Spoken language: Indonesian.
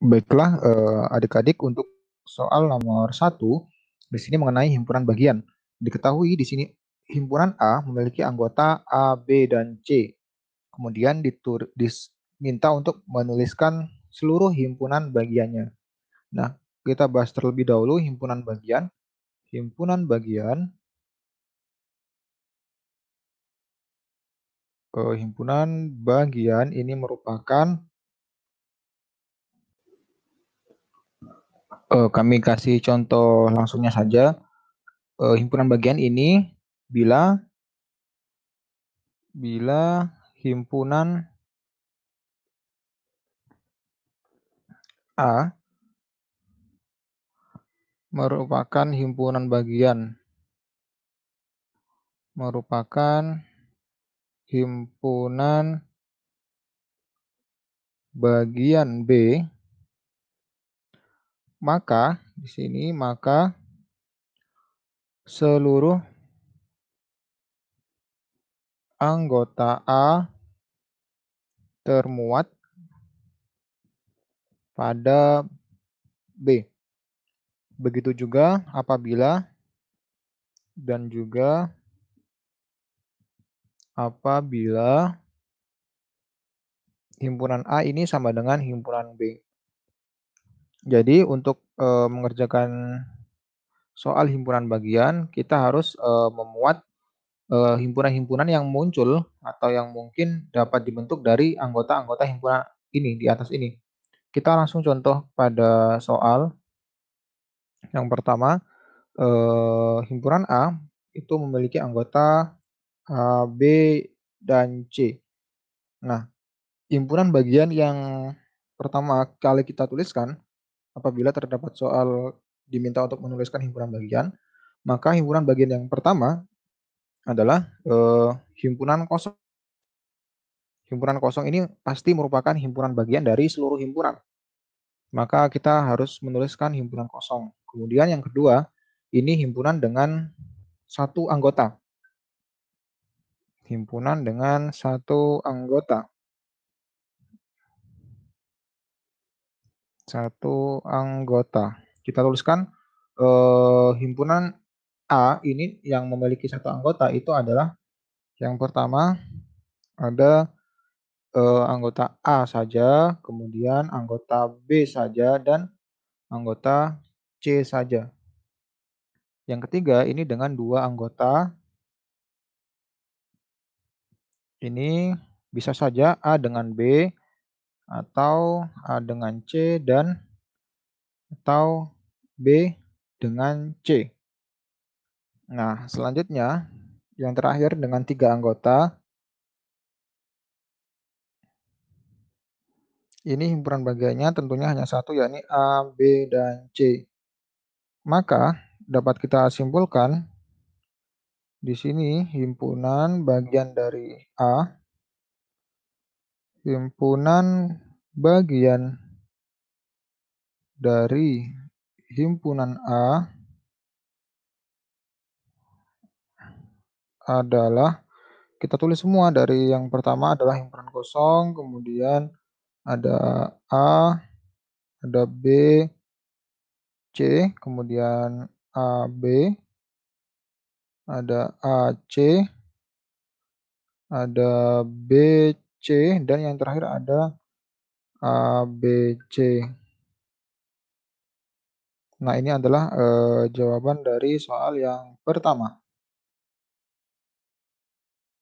Baiklah, adik eh, adik-adik, untuk soal nomor satu di sini mengenai himpunan bagian. Diketahui di sini himpunan A memiliki anggota A, B, dan C. Kemudian ditur, minta untuk menuliskan seluruh himpunan bagiannya. Nah, kita bahas terlebih dahulu himpunan bagian. Himpunan bagian uh, himpunan bagian ini merupakan uh, kami kasih contoh langsungnya saja. Uh, himpunan bagian ini bila bila himpunan A merupakan himpunan bagian merupakan himpunan bagian B maka di sini maka seluruh anggota A termuat pada B. Begitu juga apabila dan juga apabila himpunan A ini sama dengan himpunan B. Jadi untuk e, mengerjakan soal himpunan bagian, kita harus e, memuat himpunan-himpunan yang muncul atau yang mungkin dapat dibentuk dari anggota-anggota himpunan ini di atas ini. Kita langsung contoh pada soal yang pertama, e, himpunan A itu memiliki anggota A, B, dan C. Nah, himpunan bagian yang pertama kali kita tuliskan apabila terdapat soal diminta untuk menuliskan himpunan bagian, maka himpunan bagian yang pertama adalah eh, himpunan kosong. Himpunan kosong ini pasti merupakan himpunan bagian dari seluruh himpunan. Maka kita harus menuliskan himpunan kosong. Kemudian yang kedua, ini himpunan dengan satu anggota. Himpunan dengan satu anggota. Satu anggota. Kita tuliskan eh, himpunan A ini yang memiliki satu anggota itu adalah yang pertama ada eh, anggota A saja, kemudian anggota B saja dan anggota C saja. Yang ketiga ini dengan dua anggota. Ini bisa saja A dengan B, atau A eh, dengan C dan atau B dengan C. Nah, selanjutnya yang terakhir dengan tiga anggota. Ini himpunan bagiannya tentunya hanya satu yakni A, B, dan C. Maka dapat kita simpulkan di sini himpunan bagian dari A Himpunan bagian dari himpunan A adalah kita tulis semua dari yang pertama adalah himpunan kosong, kemudian ada A, ada B, C, kemudian AB, ada AC, ada BC, C dan yang terakhir ada ABC. Nah, ini adalah uh, jawaban dari soal yang pertama.